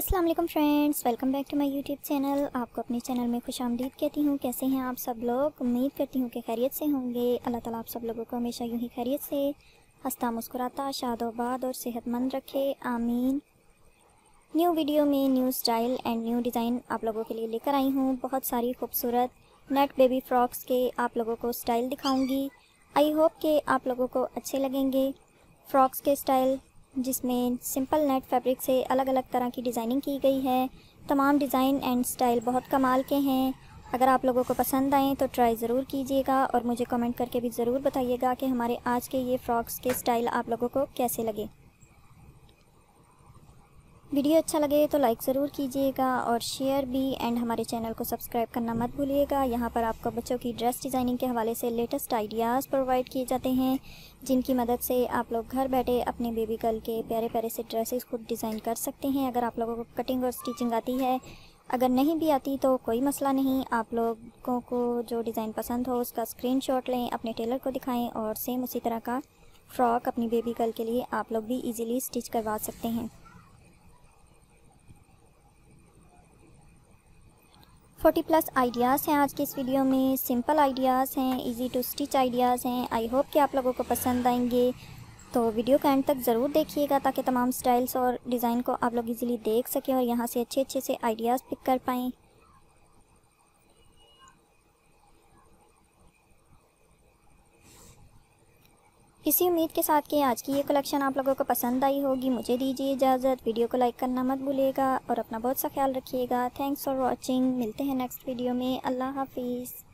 अस्सलाम वालेकुम friends welcome back to my YouTube channel आपको अपने चैनल में खुश आमदीद कहती हूँ कैसे हैं आप सब लोग उम्मीद करती हूँ कि खैरियत से होंगे अल्लाह ताला आप सब लोगों को हमेशा यूँ ही खैरियत से हंसता मुस्कुराता शादोबाद और सेहतमंद रखे आमीन न्यू वीडियो में new style and new design आप लोगों के लिए लेकर आई हूँ बहुत सारी खूबसूरत नेट बेबी फ्रॉक्स के आप लोगों को स्टाइल दिखाऊँगी आई होप के आप लोगों को अच्छे लगेंगे फ्रॉक्स के स्टाइल जिसमें सिंपल नेट फैब्रिक से अलग अलग तरह की डिज़ाइनिंग की गई है तमाम डिज़ाइन एंड स्टाइल बहुत कमाल के हैं अगर आप लोगों को पसंद आएँ तो ट्राई ज़रूर कीजिएगा और मुझे कमेंट करके भी ज़रूर बताइएगा कि हमारे आज के ये फ़्रॉक्स के स्टाइल आप लोगों को कैसे लगे वीडियो अच्छा लगे तो लाइक ज़रूर कीजिएगा और शेयर भी एंड हमारे चैनल को सब्सक्राइब करना मत भूलिएगा यहाँ पर आपको बच्चों की ड्रेस डिज़ाइनिंग के हवाले से लेटेस्ट आइडियाज़ प्रोवाइड किए जाते हैं जिनकी मदद से आप लोग घर बैठे अपने बेबी गर्ल के प्यारे प्यारे से ड्रेसेस खुद डिज़ाइन कर सकते हैं अगर आप लोगों को कटिंग और स्टिचिंग आती है अगर नहीं भी आती तो कोई मसला नहीं आप लोगों को जो डिज़ाइन पसंद हो उसका शॉट लें अपने टेलर को दिखाएँ और सेम उसी तरह का फ्रॉक अपनी बेबी गर्ल के लिए आप लोग भी ईजिली स्टिच करवा सकते हैं फोर्टी प्लस आइडियाज़ हैं आज के इस वीडियो में सिंपल आइडियाज़ हैं इजी टू स्टिच आइडियाज़ हैं आई होप कि आप लोगों को पसंद आएंगे तो वीडियो के एंड तक ज़रूर देखिएगा ताकि तमाम स्टाइल्स और डिज़ाइन को आप लोग इजीली देख सकें और यहाँ से अच्छे अच्छे से आइडियाज़ पिक कर पाएँ इसी उम्मीद के साथ कि आज की ये कलेक्शन आप लोगों को पसंद आई होगी मुझे दीजिए इजाज़त वीडियो को लाइक करना मत भूलिएगा और अपना बहुत सा ख्याल रखिएगा थैंक्स फॉर वॉचिंग मिलते हैं नेक्स्ट वीडियो में अल्लाह हाफिज़